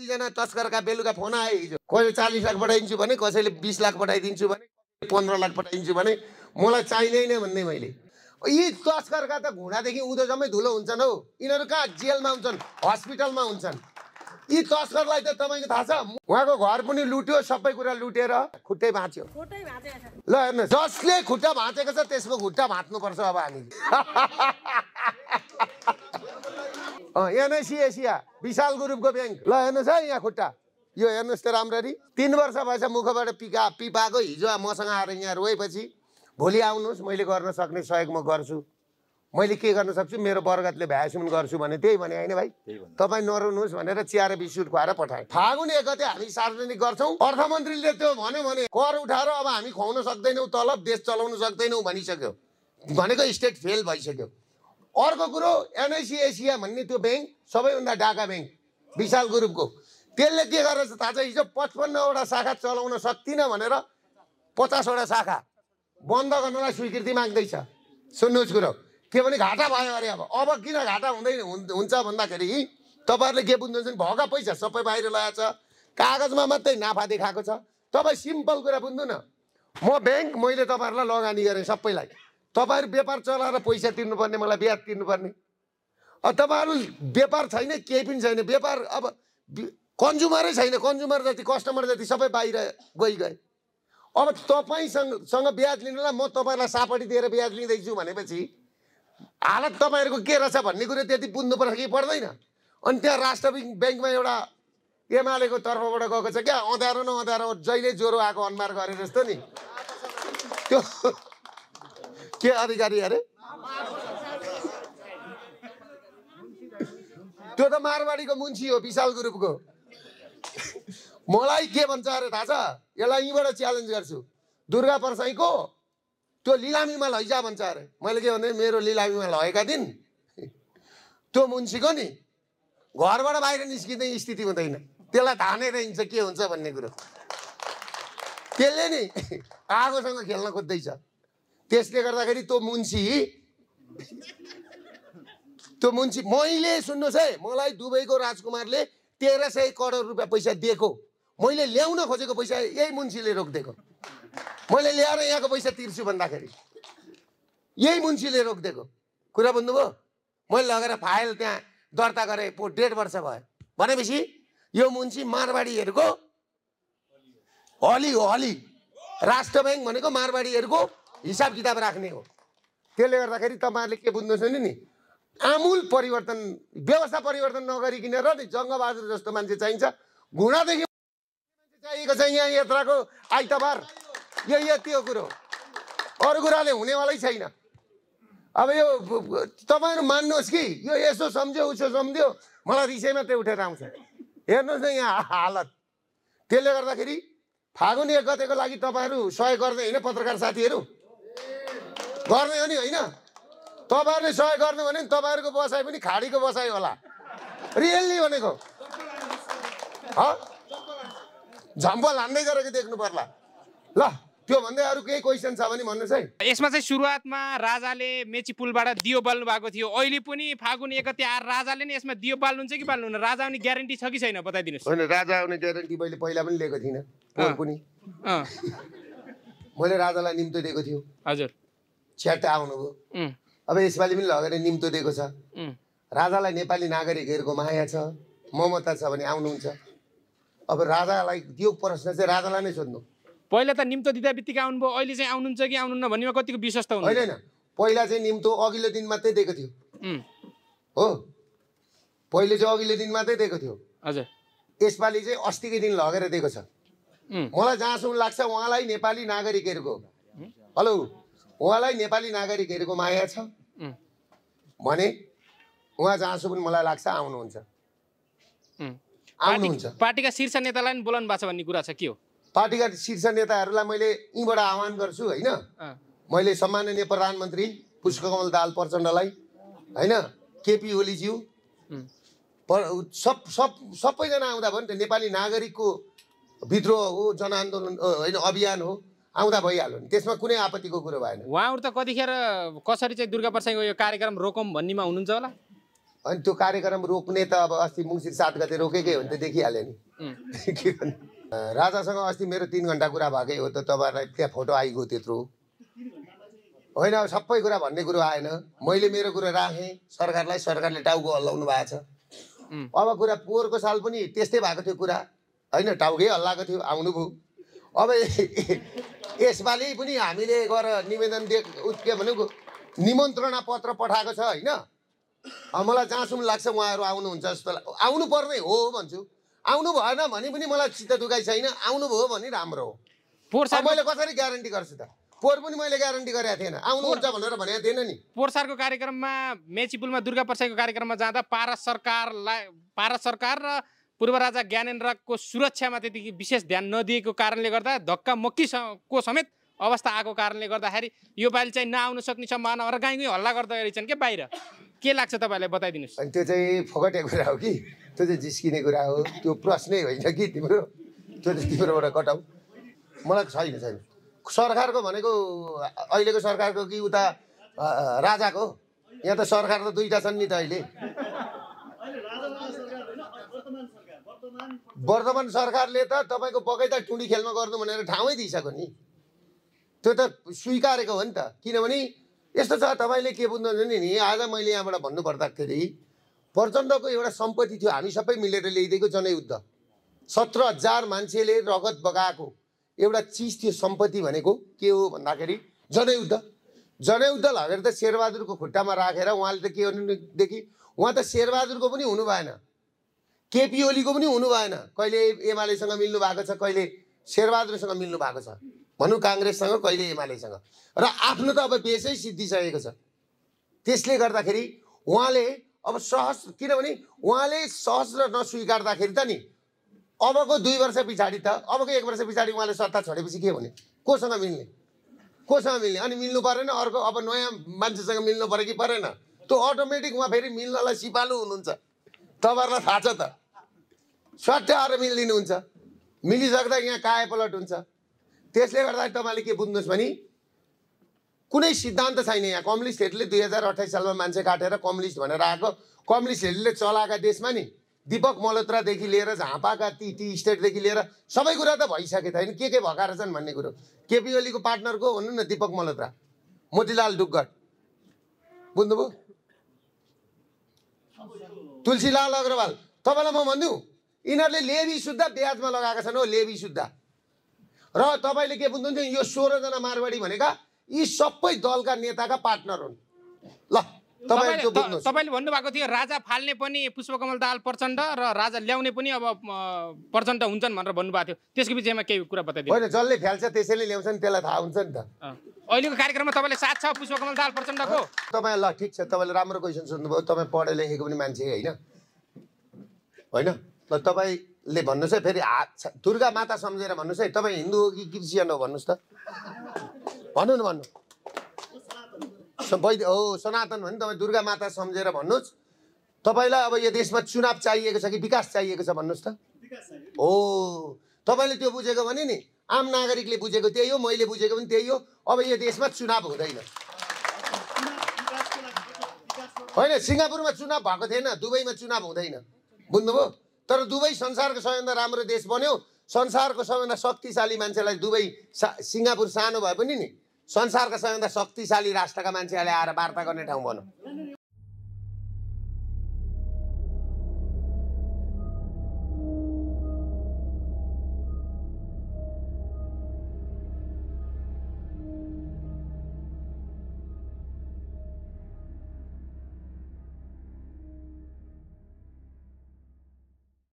दुईजना तस्करका बेलुका फोन आए हिजो कसैले चालिस लाख पठाइदिन्छु भने कसैले बिस लाख पठाइदिन्छु भने पन्ध्र लाख पठाइदिन्छु भने मलाई चाहिँदैन भन्दै मैले यी तस्करका त घुँडादेखि उँधो जम्मै धुलो हुन्छन् हौ यिनीहरू कहाँ जेलमा हुन्छन् हस्पिटलमा हुन्छन् यी तस्करलाई त तपाईँको थाहा छ उहाँको घर पनि लुट्यो सबै कुरा लुटेर खुट्टै भाँच्यो ल हेर्नु जसले खुट्टा भाँचेको छ त्यसको खुट्टा भाँच्नुपर्छ अब हामीले यहाँ नै विशाल ग्रुपको ब्याङ्क ल हेर्नुहोस् है यहाँ खुट्टा यो हेर्नुहोस् त राम्ररी तिन वर्ष भएछ मुखबाट पिका पिपाएको हिजो मसँग आएर यहाँ रोएपछि भोलि आउनुहोस् मैले गर्न सक्ने सहयोग म गर्छु मैले के गर्न सक्छु मेरो बर्गतले भ्यासुन गर्छु भने त्यही भने होइन भाइ तपाईँ नरुनुहोस् भनेर चिया बिस्कुट खुवाएर पठाएँ फागुन एक गते हामी सार्वजनिक गर्छौँ अर्थमन्त्रीले त्यो भन्यो भने कर उठाएर अब हामी खुवाउन सक्दैनौँ तलब देश चलाउन सक्दैनौँ भनिसक्यो भनेको स्टेट फेल भइसक्यो अर्को कुरो एनआइसी एसिया भन्ने त्यो ब्याङ्क सबैभन्दा डाका ब्याङ्क विशाल ग्रुपको त्यसले के गरेर थाहा छ हिजो पचपन्नवटा शाखा चलाउन सक्दिनँ भनेर पचासवटा शाखा बन्द गर्नलाई स्वीकृति माग्दैछ सुन्नुहोस् कुरो के भने घाटा भयो अरे अब अब किन घाटा हुँदैन हुन्छ भन्दाखेरि तपाईँहरूले के बुझ्नुहुन्छ भने पैसा सबै बाहिर लगाएको छ कागजमा मात्रै नाफा देखाएको छ तपाईँ सिम्पल कुरा बुझ्नु न म ब्याङ्क मैले तपाईँहरूलाई लगानी गरेँ सबैलाई तपाईँहरू व्यापार चलाएर पैसा तिर्नुपर्ने मलाई ब्याज तिर्नुपर्ने अब तपाईँहरू व्यापार छैन केही पनि छैन व्यापार अब कन्ज्युमरै छैन कन्ज्युमर जति कस्टमर जति सबै बाहिर गइ गए अब तपाईँसँग सँग ब्याज लिनलाई म तपाईँलाई सापटी दिएर ब्याज लिँदैछु भनेपछि हालत तपाईँहरूको के रहेछ भन्ने कुरो त्यति बुझ्नु पर्छ कि पर्दैन अनि त्यहाँ राष्ट्र ब्याङ्कमा एउटा एमालेको तर्फबाट गएको छ क्या अँध्यारो न अँध्यारो जहिले ज्वरो आएको अनुहार गरे जस्तो नि त्यो के अधिकारी अरे त्यो त मारवाडीको मुन्सी हो विशाल ग्रुपको मलाई के भन्छ अरे थाहा छ यसलाई यहीँबाट च्यालेन्ज गर्छु दुर्गा परसाईको त्यो लिलामीमा लैजा भन्छ अरे मैले के भने मेरो लिलामीमा लगेका दिन त्यो मुन्सीको नि घरबाट बाहिर निस्किने स्थिति हुँदैन त्यसलाई थाहा नै के हुन्छ भन्ने कुरो त्यसले नि आगोसँग खेल्न खोज्दैछ त्यसले गर्दाखेरि त्यो मुन्सी त्यो मुन्सी मैले सुन्नुहोस् है मलाई दुबईको राजकुमारले तेह्र सय करोड रुपियाँ पैसा दिएको मैले ल्याउन खोजेको पैसा यही मुन्सीले रोकिदिएको मैले ल्याएर यहाँको पैसा तिर्छु भन्दाखेरि यही मुन्सीले रोकिदिएको कुरा बुझ्नुभयो मैले लगेर फाइल त्यहाँ दर्ता गरेँ पो डेढ वर्ष भयो भनेपछि यो मुन्सी मारवाडीहरूको हली हली राष्ट्र ब्याङ्क भनेको मारवाडीहरूको हिसाब किताब राख्ने हो त्यसले गर्दाखेरि तपाईँहरूले के बुझ्नुहोस् भने नि आमूल परिवर्तन व्यवस्था परिवर्तन नगरिकन र नि जङ्गबहादुर जस्तो मान्छे चाहिन्छ घुँडादेखि चाहिएको छ यहाँ यात्राको आइतबार यो यति हो कुरो अरू कुराले हुनेवालै छैन अब यो तपाईँहरू मान्नुहोस् कि यो यसो सम्झ्यो उसो सम्झ्यो मलाई रिसै मात्रै उठेर आउँछ हेर्नुहोस् न यहाँ हालत त्यसले गर्दाखेरि फागुन एक गतेको लागि तपाईँहरू सहयोग गर्दै होइन पत्रकार साथीहरू गर्ने हो नि होइन तपाईँहरूले सहयोग गर्नु भने तपाईँहरूको बसाइ पनि खाडीको बसाइ होला रियल्ली भनेको झम्पल हान्दै गरेको देख्नु पर्ला ल त्यो भन्दै अरू केही क्वेसन छ भने भन्नुहोस् है यसमा चाहिँ सुरुवातमा राजाले मेची पुलबाट दियो बाल्नु भएको थियो अहिले पनि फागुन एकति आएर राजाले नै यसमा दियो बाल्नुहुन्छ कि बाल्नुहुन्न राजा आउने ग्यारेन्टी छ कि छैन बताइदिनुहोस् होइन राजा आउने ग्यारेन्टी मैले पहिला पनि लिएको थिइनँ पनि मैले राजालाई निम्तो दिएको थियो हजुर छ्याट आउनुभयो अब यसपालि पनि लगेर निम्तो दिएको छ राजालाई नेपाली नागरिकहरूको माया छ ममता छ भने आउनुहुन्छ अब राजालाई त्यो प्रश्न चाहिँ राजालाई नै सोध्नु पहिला त निम्तो दिँदा बित्तिकै आउनुभयो अहिले चाहिँ आउनुहुन्छ कि आउनुहुन्न भन्नेमा कतिको विश्वास त होइन पहिला चाहिँ निम्तो अघिल्लो दिन मात्रै दिएको थियो हो पहिले चाहिँ अघिल्लो दिन मात्रै दिएको थियो हजुर यसपालि चाहिँ अस्तिकै दिन लगेर दिएको छ मलाई जहाँसम्म लाग्छ उहाँलाई नेपाली नागरिकहरूको हेलो उहाँलाई नेपाली नागरिकहरूको माया छ भने उहाँ जहाँसो पनि मलाई लाग्छ आउनुहुन्छ आउनुहुन्छ पार्टीका शीर्ष नेतालाई पनि बोलाउनु भएको छ भन्ने कुरा छ के हो पार्टीका शीर्ष नेताहरूलाई मैले यहीँबाट आह्वान गर्छु होइन मैले सम्माननीय प्रधानमन्त्री पुष्पकमल दाल प्रचण्डलाई होइन केपी ओलीज्यू सब सब सबैजना आउँदा भयो नि त नेपाली नागरिकको विद्रोह हो जनआन्दोलन होइन अभियान हो आउँदा भइहाल्यो नि त्यसमा कुनै आपत्तिको कुरो भएन उहाँहरू त कतिखेर कसरी चाहिँ दुर्गा प्रसाईको यो कार्यक्रम रोकौँ भन्नेमा हुनुहुन्छ होला अनि त्यो कार्यक्रम रोक्ने त अब अस्ति मुङ्सिर सात गते रोकेकै हो भने त देखिहाल्यो नि के भन्नु राजासँग अस्ति मेरो तिन घन्टा कुरा भएकै हो त तपाईँहरूलाई त्यहाँ फोटो आइगयो त्यत्रो होइन अब सबै कुरा भन्ने कुरो आएन मैले मेरो कुरो राखेँ सरकारलाई सरकारले टाउको हल्लाउनु भएको छ अब कुरा पोहोरको साल पनि त्यस्तै भएको थियो कुरा होइन टाउकै हल्लाएको थियो आउनुभयो अब यसपालि पनि हामीले गएर निवेदन दिए के निमन्त्रणा पत्र पठाएको छ होइन मलाई जहाँसम्म लाग्छ उहाँहरू आउनुहुन्छ जस्तो आउनु पर्ने हो भन्छु आउनु भएन भने पनि मलाई चित्त दुखाइ छैन आउनुभयो भने राम्रो हो पोहोर मैले कसरी ग्यारेन्टी गर्छु त पोहोर पनि मैले ग्यारेन्टी गरेको थिएन आउनुहुन्छ भनेर भनेको थिएन नि पोहोर कार्यक्रममा कार्यक्रममा मेचीपुलमा दुर्गा प्रसाईको कार्यक्रममा जाँदा पारा सरकारलाई पारा सरकार र पूर्व राजा ज्ञानेन्द्रको सुरक्षामा त्यति विशेष ध्यान नदिएको कारणले गर्दा धक्का मक्कीको समेत अवस्था आएको कारणले गर्दाखेरि योपालि चाहिँ नआउन सक्ने सम्भावना र गाई हल्ला गर्दै रहेछन् क्या बाहिर के लाग्छ तपाईँलाई बताइदिनुहोस् त्यो चाहिँ फोकटे कुरा हो कि त्यो चाहिँ जिस्किने कुरा हो त्यो प्रश्नै होइन कि तिम्रो त्यो चाहिँ तिम्रोबाट कटाउ मलाई छैन छैन सरकारको भनेको अहिलेको सरकारको कि उता राजाको यहाँ त सरकार त दुईवटा छन् नि त अहिले वर्तमान सरकारले त तपाईँको बगैँचा टुँडी खेलमा गर्नु भनेर ठाउँै दिइसक्यो नि त्यो त स्वीकारेको हो नि त किनभने यस्तो छ तपाईँले के बुझ्नुहुन्छ नि आज मैले यहाँबाट भन्नुपर्दाखेरि प्रचण्डको एउटा सम्पत्ति थियो हामी सबै मिलेर ल्याइदिएको जनयुद्ध सत्र हजार मान्छेले रगत बगाएको एउटा चिज थियो सम्पत्ति भनेको के हो भन्दाखेरि जनयुद्ध जनयुद्ध लगेर त शेरबहादुरको खुट्टामा राखेर उहाँले त के गर्नुदेखि उहाँ त शेरबहादुरको पनि हुनु भएन केपी ओलीको पनि हुनु भएन कहिले एमालेसँग मिल्नु भएको छ कहिले शेरबहादुरसँग मिल्नु भएको छ भनौँ काङ्ग्रेससँग कहिले एमालेसँग र आफ्नो त अब बेसै सिद्धिसकेको छ त्यसले गर्दाखेरि उहाँले अब सहज किनभने उहाँले सहज र नस्वीकार्दाखेरि त नि अबको दुई वर्ष पछाडि त अबको एक वर्ष पछाडि उहाँले सत्ता छोडेपछि के भने कोसँग मिल्ने कोसँग मिल्ने अनि मिल्नु परेन अर्को अब नयाँ मान्छेसँग मिल्नु पऱ्यो कि परेन त्यो अटोमेटिक उहाँ फेरि मिल्नलाई सिपालु हुनुहुन्छ तपाईँहरूलाई थाहा छ त स्वाट्य आएर मिलिदिनुहुन्छ मिलिसक्दा यहाँ काय पलट हुन्छ त्यसले गर्दा तपाईँले के बुझ्नुहोस् भने कुनै सिद्धान्त छैन यहाँ कम्युनिस्टहरूले दुई हजार अठाइस सालमा मान्छे काटेर कम्युनिस्ट भनेर आएको कम्युनिस्टहरूले चलाएका देशमा नि दिपक मल्होत्रादेखि लिएर झापाका ती टी स्टेटदेखि लिएर सबै कुरा त भइसकेको छैन के के भएका रहेछन् भन्ने कुरो केपी ओलीको पार्टनरको हुनु न दीपक मल्होत्रा मोतीलाल डुग्गर बुझ्नुभयो तुलसीलाल अग्रवाल तपाईँलाई म भनिदिउँ यिनीहरूले लेबी सुद्धा ब्याजमा लगाएका छन् हो लेबी सुद्धा र तपाईँले के बुझ्नुहुन्छ यो सोह्रजना मारवाडी भनेका यी सबै दलका नेताका पार्टनर हुन् ल तपाईँले भन्नुभएको थियो राजा फाल्ने पनि पुष्पकमल दाल प्रचण्ड र राजा ल्याउने पनि अब प्रचण्ड हुन्छन् भनेर भन्नुभएको थियो त्यसको विषयमा केही कुरा बताइदियो होइन जसले फ्याल्छ त्यसैले ल्याउँछ नि त्यसलाई थाहा हुन्छ नि त अहिलेको कार्यक्रममा तपाईँले साथ छ पुष्पकमल दाल प्रचण्डको तपाईँ ल ठिक छ तपाईँले राम्रो क्वेसन सोध्नुभयो तपाईँ पढे लेखेको पनि मान्छे होइन होइन ल तपाईँले भन्नुहोस् है फेरि हात दुर्गा माता सम्झेर भन्नुहोस् है तपाईँ हिन्दू हो कि क्रिस्चियन हो भन्नुहोस् त भन्नु न भन्नु वैद्य हो सनातन भने तपाईँ दुर्गा माता सम्झेर भन्नुहोस् तपाईँलाई अब यो देशमा चुनाव चाहिएको छ कि विकास चाहिएको छ भन्नुहोस् त हो तपाईँले त्यो बुझेको भने नि आम नागरिकले बुझेको त्यही हो मैले बुझेको पनि त्यही हो अब यो देशमा चुनाव हुँदैन होइन सिङ्गापुरमा चुनाव भएको थिएन दुबईमा चुनाव हुँदैन बुझ्नुभयो तर दुबई संसारको सबैभन्दा राम्रो देश बन्यो संसारको सबैभन्दा शक्तिशाली मान्छेलाई दुबई सा सिङ्गापुर सानो भए पनि नि संसारका सबैभन्दा शक्तिशाली राष्ट्रका मान्छेहरूले आएर वार्ता गर्ने ठाउँ भनौँ